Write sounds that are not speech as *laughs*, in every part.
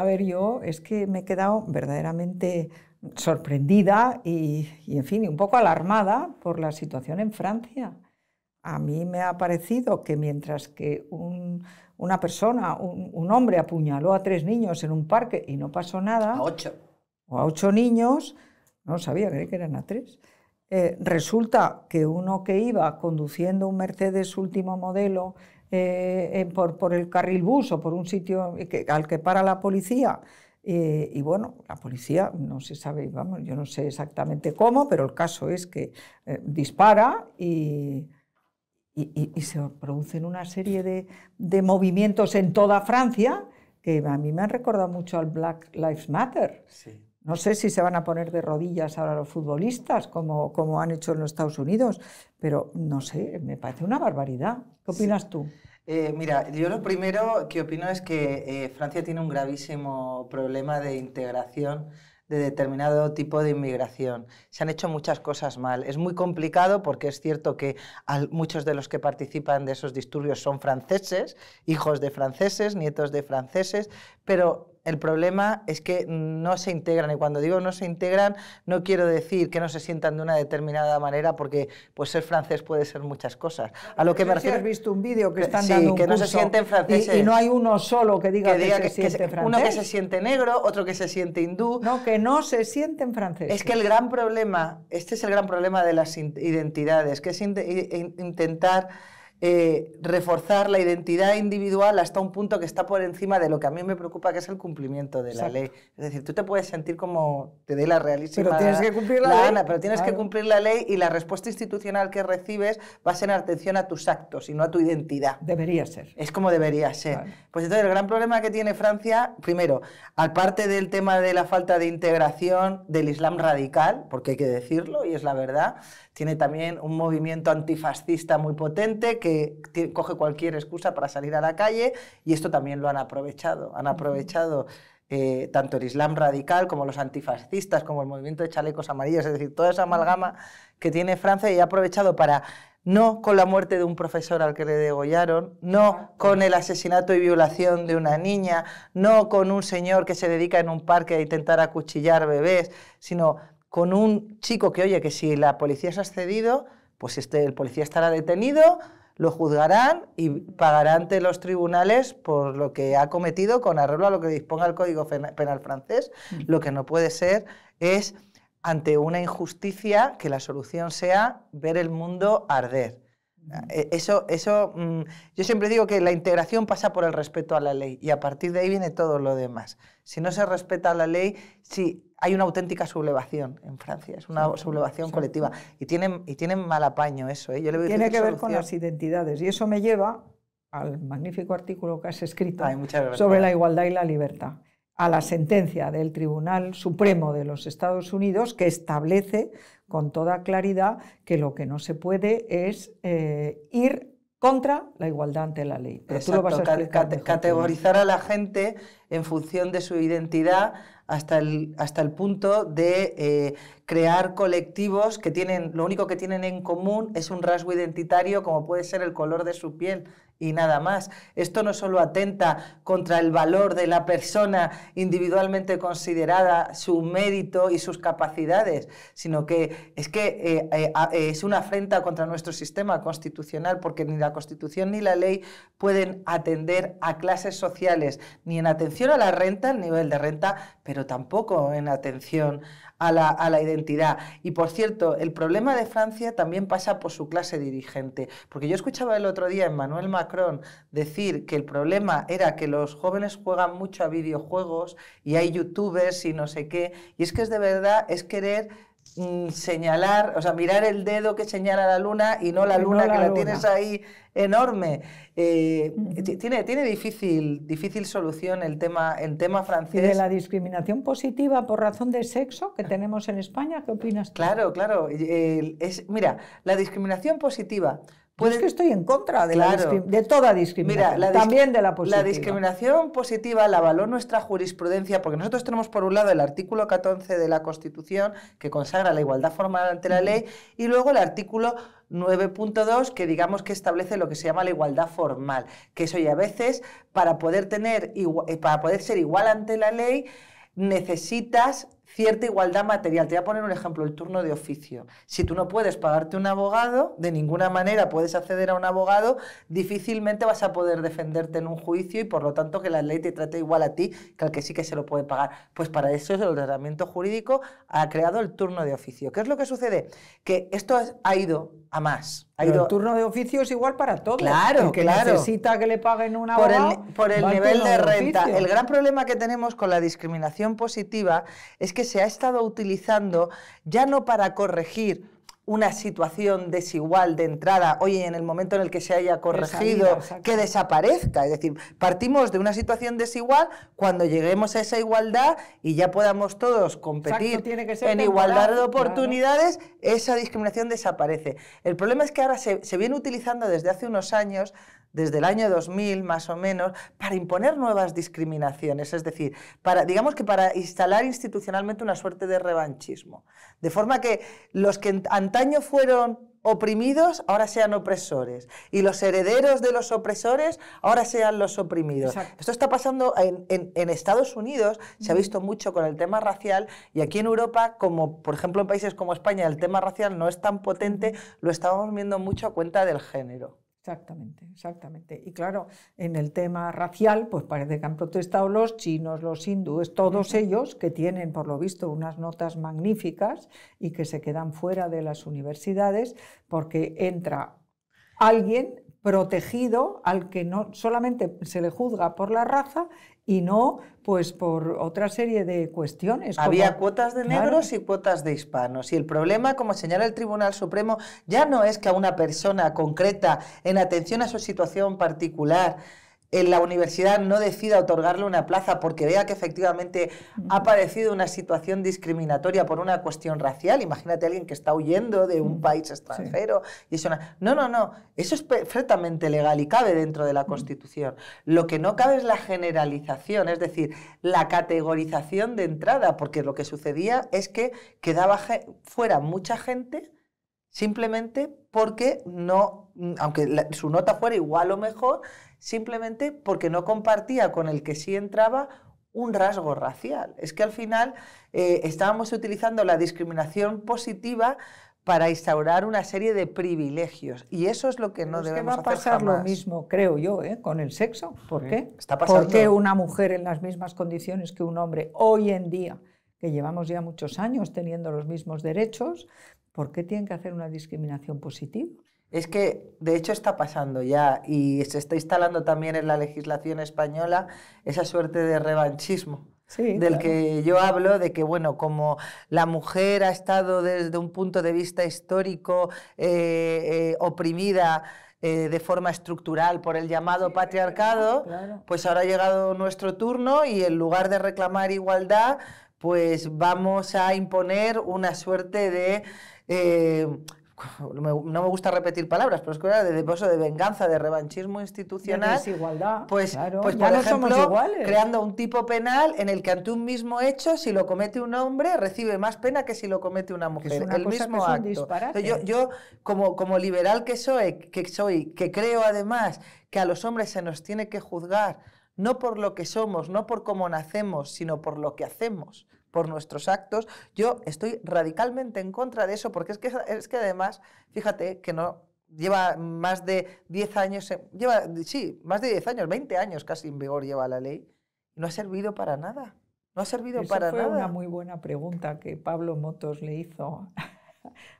A ver, yo es que me he quedado verdaderamente sorprendida y, en fin, un poco alarmada por la situación en Francia. A mí me ha parecido que mientras que una persona, un, hombre apuñaló a tres niños en un parque y no pasó nada... A ocho. O a ocho niños, no sabía, que eran a tres. Eh, resulta que uno que iba conduciendo un Mercedes último modelo eh, por, el carril bus o por un sitio al que para la policía. Eh, y bueno, la policía no se sabe, vamos, yo no sé exactamente cómo, pero el caso es que eh, dispara y, y, se producen una serie de, de movimientos en toda Francia que a mí me han recordado mucho al Black Lives Matter. Sí. No sé si se van a poner de rodillas ahora los futbolistas, como, como han hecho en los Estados Unidos, pero no sé, me parece una barbaridad. ¿Qué opinas tú? Eh, mira, yo lo primero que opino es que eh, Francia tiene un gravísimo problema de integración de determinado tipo de inmigración. Se han hecho muchas cosas mal. Es muy complicado porque es cierto que muchos de los que participan de esos disturbios son franceses, hijos de franceses, nietos de franceses, pero el problema es que no se integran y cuando digo no se integran no quiero decir que no se sientan de una determinada manera porque pues ser francés puede ser muchas cosas. A lo que me refiero... has visto un vídeo que eh, están dando que no se sienten franceses. Y, no hay uno solo que diga que, se siente francés. Uno que se siente negro, otro que se siente hindú. No, que no se sienten franceses. Es que el gran problema, este es el gran problema de las identidades, que es intentar eh, reforzar la identidad individual hasta un punto que está por encima de lo que a mí me preocupa, que es el cumplimiento de la ley. Es decir, tú te puedes sentir como te dé la realísima. Pero tienes que cumplir la, la ley. pero tienes que cumplir la ley y la respuesta institucional que recibes va a ser en atención a tus actos y no a tu identidad. Debería ser. Es como debería ser. Pues entonces, el gran problema que tiene Francia, primero, aparte del tema de la falta de integración del Islam radical, porque hay que decirlo y es la verdad, tiene también un movimiento antifascista muy potente que coge cualquier excusa para salir a la calle y esto también lo han aprovechado. Han aprovechado eh, tanto el Islam radical como los antifascistas, como el movimiento de chalecos amarillos, es decir, toda esa amalgama que tiene Francia y ha aprovechado para no con la muerte de un profesor al que le degollaron, no con el asesinato y violación de una niña, no con un señor que se dedica en un parque a intentar acuchillar bebés, sino con un chico que, oye, que si la policía se ha excedido, pues este, el policía estará detenido, lo juzgarán y pagarán ante los tribunales por lo que ha cometido con arreglo a lo que disponga el Código Penal francés. Mm. Lo que no puede ser es ante una injusticia que la solución sea ver el mundo arder. Mm. E-, eso, eso, mm, yo siempre digo que la integración pasa por el respeto a la ley y a partir de ahí viene todo lo demás. Si no se respeta la ley, si hay una auténtica sublevación en Francia, es una sublevación colectiva. Y tienen, y tienen mal apaño eso. ¿eh? Tiene que ver con las identidades. Y eso me lleva al magnífico artículo que has escrito sobre la igualdad y la libertad, a la sentencia del Tribunal Supremo de los Estados Unidos que establece con toda claridad que lo que no se puede es eh, ir contra la igualdad ante la ley. lo vas a categorizar a la gente en función de su identidad, hasta el, hasta el punto de eh, crear colectivos que tienen, lo único que tienen en común es un rasgo identitario como puede ser el color de su piel y nada más. Esto no solo atenta contra el valor de la persona individualmente considerada, su mérito y sus capacidades, sino que es que eh, eh, es una afrenta contra nuestro sistema constitucional, porque ni la Constitución ni la ley pueden atender a clases sociales, ni en atención a la renta, el nivel de renta, pero tampoco en atención a la, a la, identidad. Y por cierto, el problema de Francia también pasa por su clase dirigente, porque yo escuchaba el otro día a Emmanuel Macron decir que el problema era que los jóvenes juegan mucho a videojuegos y hay youtubers y no sé qué, y es que es de verdad, es querer Mm, señalar, o sea, mirar el dedo que señala la luna y no la luna que la tienes ahí enorme. Eh, tiene tiene difícil, difícil solución el tema, el tema francés. ¿Y de la discriminación positiva por razón de sexo que tenemos en España? ¿Qué opinas? Tú? Claro, claro. mira, la discriminación positiva pues que estoy en contra de, la de toda discriminación, también de la positiva. La discriminación positiva la avaló nuestra jurisprudencia, porque nosotros tenemos por un lado el artículo 14 de la Constitución, que consagra la igualdad formal ante la mm. ley, y luego el artículo 9.2 que digamos que establece lo que se llama la igualdad formal, que eso ya a veces para poder tener eh, para poder ser igual ante la ley necesitas cierta igualdad material. Te voy a poner un ejemplo, el turno de oficio. Si tú no puedes pagarte un abogado, de ninguna manera puedes acceder a un abogado, difícilmente vas a poder defenderte en un juicio y por lo tanto que la ley te trate igual a ti que al que sí que se lo puede pagar. Pues para eso el ordenamiento jurídico ha creado el turno de oficio. ¿Qué es lo que sucede? Que esto ha ido a más. Hay turno de oficio es igual para todos. Claro, que necesita que le paguen una por el, por el nivel de renta. el gran problema que tenemos con la discriminación positiva es que se ha estado utilizando ya no para corregir una situación desigual de entrada, oye, en el momento en el que se haya corregido, que desaparezca. Es decir, partimos de una situación desigual cuando lleguemos a esa igualdad y ya podamos todos competir en igualdad de oportunidades, esa discriminación desaparece. El problema es que ahora se viene utilizando desde hace unos años desde el año 2000 más o menos para imponer nuevas discriminaciones, es decir, para, digamos que para instalar institucionalmente una suerte de revanchismo, de forma que los que antaño fueron oprimidos ahora sean opresores y los herederos de los opresores ahora sean los oprimidos. Esto está pasando en, en, Estados Unidos, se ha visto mucho con el tema racial y aquí en Europa, como por ejemplo en países como España el tema racial no es tan potente, lo estamos viendo mucho a cuenta del género. Exactamente, exactamente. Y claro, en el tema racial, pues parece que han protestado los chinos, los hindúes, todos ellos que tienen, por lo visto, unas notas magníficas y que se quedan fuera de las universidades porque entra alguien protegido al que no solamente se le juzga por la raza y no pues por otra serie de cuestiones. Había cuotas de negros y cuotas de hispanos y el problema, como señala el Tribunal Supremo, ya no es que a una persona concreta en atención a su situación particular en la universidad no decida otorgarle una plaza porque vea que efectivamente ha padecido una situación discriminatoria por una cuestión racial. Imagínate a alguien que está huyendo de un país extranjero y eso no, no, no, eso es perfectamente legal y cabe dentro de la Constitución. Lo que no cabe es la generalización, es decir, la categorización de entrada, porque lo que sucedía es que quedaba fuera mucha gente simplemente porque no, aunque su nota fuera igual o mejor, simplemente porque no compartía con el que sí entraba un rasgo racial. Es que al final eh, estábamos utilizando la discriminación positiva para instaurar una serie de privilegios. Y eso es lo que no debemos hacer. va a pasar lo mismo, creo yo, ¿eh? con el sexo. ¿Por qué? ¿Por qué una mujer en las mismas condiciones que un hombre hoy en día, que llevamos ya muchos años teniendo los mismos derechos, por qué tienen que hacer una discriminación positiva? Es que, de hecho, está pasando ya y se está instalando también en la legislación española esa suerte de revanchismo. del que yo hablo, de que, bueno, como la mujer ha estado desde un punto de vista histórico eh, eh, oprimida eh, de forma estructural por el llamado patriarcado, pues ahora ha llegado nuestro turno y en lugar de reclamar igualdad, pues vamos a imponer una suerte de *laughs* no me gusta repetir palabras, pero es que era de de venganza, de revanchismo institucional. desigualdad. Pues, pues por ejemplo, creando un tipo penal en el que ante un mismo hecho, si lo comete un hombre, recibe más pena que si lo comete una mujer. el mismo acto. Yo, yo, como, como liberal que soy, que soy, que creo además que a los hombres se nos tiene que juzgar no por lo que somos, no por cómo nacemos, sino por lo que hacemos por nuestros actos. Yo estoy radicalmente en contra de eso porque es que, es que además, fíjate que no lleva más de 10 años, lleva, sí, más de 10 años, 20 años casi en vigor lleva la ley, no ha servido para nada. No ha servido para nada. una muy buena pregunta que Pablo Motos le hizo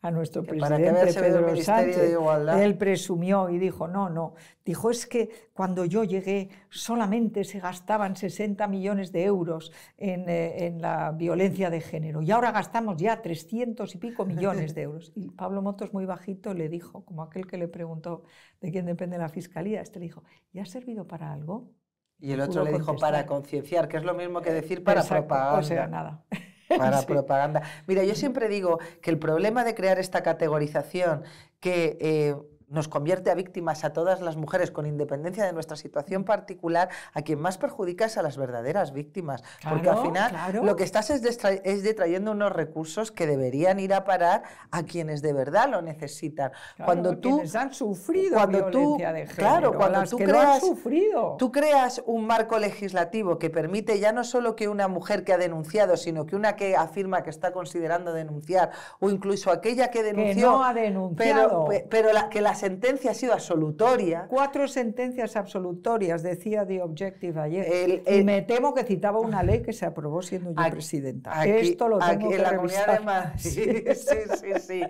a nuestro que presidente Pedro Sánchez. Él presumió y dijo, no, no. Dijo, es que cuando yo llegué solamente se gastaban 60 millones de euros eh, en, la violencia de género y ahora gastamos ya 300 y pico millones de euros. Y Pablo Motos muy bajito le dijo, como aquel que le preguntó de quién depende la fiscalía, este le dijo, ¿y ha servido para algo? Y el otro le dijo para concienciar, que es lo mismo que decir para propagar. O sea, nada. *laughs* Para propaganda. Mira, yo siempre digo que el problema de crear esta categorización que eh, nos convierte a víctimas a todas las mujeres, con independencia de nuestra situación particular, a quien más perjudicas a las verdaderas víctimas. porque al final lo que estás es, es, detrayendo unos recursos que deberían ir a parar a quienes de verdad lo necesitan. cuando tú han sufrido violencia de género, claro, cuando tú creas, han sufrido. tú creas un marco legislativo que permite ya no solo que una mujer que ha denunciado, sino que una que afirma que está considerando denunciar, o incluso aquella que denunció, que no ha denunciado. pero, pero la, que las sentencia ha sido absolutoria. Cuatro sentencias absolutorias, decía The Objective ayer. y me temo que citaba una ley que se aprobó siendo yo presidenta. Esto lo tengo la Comunidad *laughs* sí, sí, sí, sí,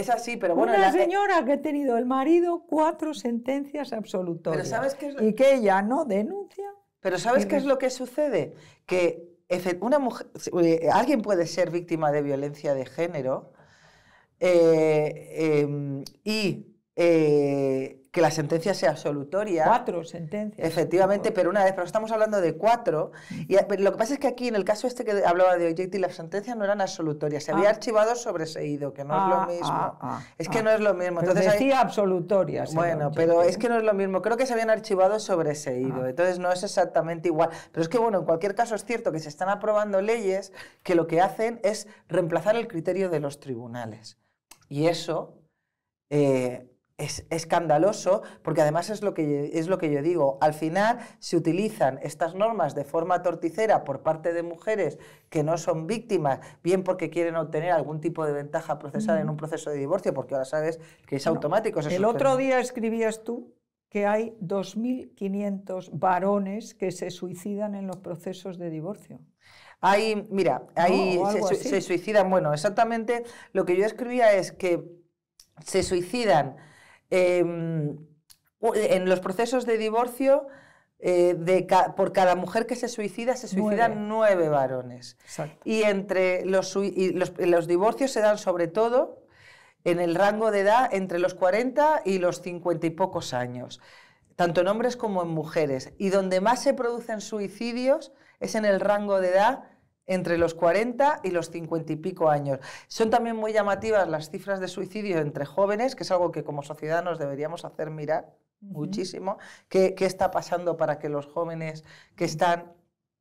Es así, pero bueno... Una la... señora que ha tenido el marido cuatro sentencias absolutorias. ¿Y qué Y que ella no denuncia. Pero ¿sabes qué es lo que sucede? Que una mujer, eh, alguien puede ser víctima de violencia de género eh, em, y eh, que la sentencia sea absolutoria. Cuatro sentencias. Efectivamente, pero una vez, pero estamos hablando de cuatro. Mm. Y lo que pasa es que aquí, en el caso este que hablaba de Oyecti, las sentencias no eran absolutorias. Se había ah. archivado sobreseído, que no es lo ah, mismo. Ah, es que no es lo mismo. Entonces, decía absolutorias. Bueno, pero es que no es lo mismo. Creo que se habían archivado sobreseído. Entonces no es exactamente igual. Pero es que, bueno, en cualquier caso es cierto que se están aprobando leyes que lo que hacen es reemplazar el criterio de los tribunales. Y eso... Eh, es escandaloso porque además es lo, que yo, es lo que yo digo. Al final se utilizan estas normas de forma torticera por parte de mujeres que no son víctimas, bien porque quieren obtener algún tipo de ventaja procesal en un proceso de divorcio, porque ahora sabes que es automático. El otro día escribías tú que hay 2.500 varones que se suicidan en los procesos de divorcio. Hay, mira, ahí se suicidan, bueno, exactamente lo que yo escribía es que se suicidan Em, en los procesos de divorcio, eh, por cada mujer que se suicida, se suicidan nueve, varones. Y entre los, los, divorcios se dan sobre todo en el rango de edad entre los 40 y los 50 y pocos años, tanto en hombres como en mujeres. Y donde más se producen suicidios es en el rango de edad entre los 40 y los 50 y pico años. Son también muy llamativas las cifras de suicidio entre jóvenes, que es algo que como sociedad nos deberíamos hacer mirar muchísimo. ¿Qué, está pasando para que los jóvenes que están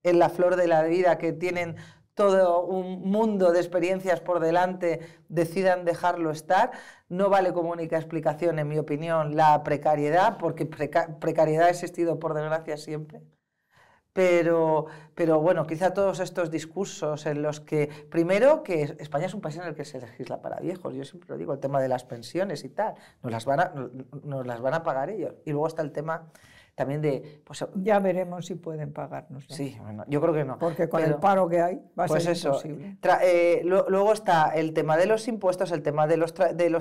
en la flor de la vida, que tienen todo un mundo de experiencias por delante, decidan dejarlo estar? No vale como única explicación, en mi opinión, la precariedad, porque precariedad ha existido por desgracia siempre. Pero, pero bueno, quizá todos estos discursos en los que, primero, que España es un país en el que se legisla para viejos, yo siempre lo digo, el tema de las pensiones y tal, nos las van a, las van a pagar ellos. Y luego está el tema también de... Pues, ya veremos si pueden pagarnos. Sí, bueno, yo creo que no. Porque con el paro que hay va a pues ser eso, imposible. Eh, luego está el tema de los impuestos, el tema de los,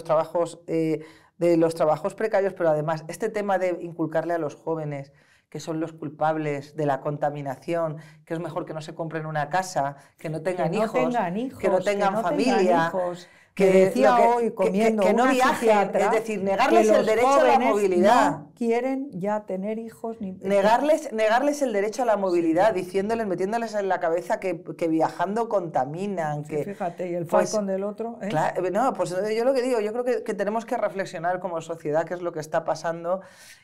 trabajos... Eh, de los trabajos precarios, pero además este tema de inculcarle a los jóvenes que son los culpables de la contaminación, que es mejor que no se compren una casa, que no tengan, hijos, que no tengan familia que decía hoy comiendo que, que, no una es decir, negarles el derecho a la movilidad. No quieren ya tener hijos ni negarles negarles el derecho a la movilidad, diciéndoles, metiéndoles en la cabeza que, viajando contaminan, que fíjate y el pues, del otro. ¿eh? Claro, no, pues eh, yo lo que digo, yo creo que, tenemos que reflexionar como sociedad qué es lo que está pasando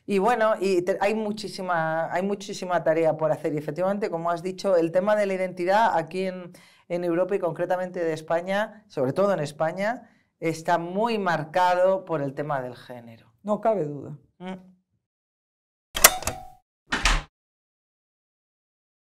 y bueno, y hay muchísima hay muchísima tarea por hacer y efectivamente, como has dicho, el tema de la identidad aquí en en Europa y concretamente de España, sobre todo en España, está muy marcado por el tema del género. No cabe duda. Mm.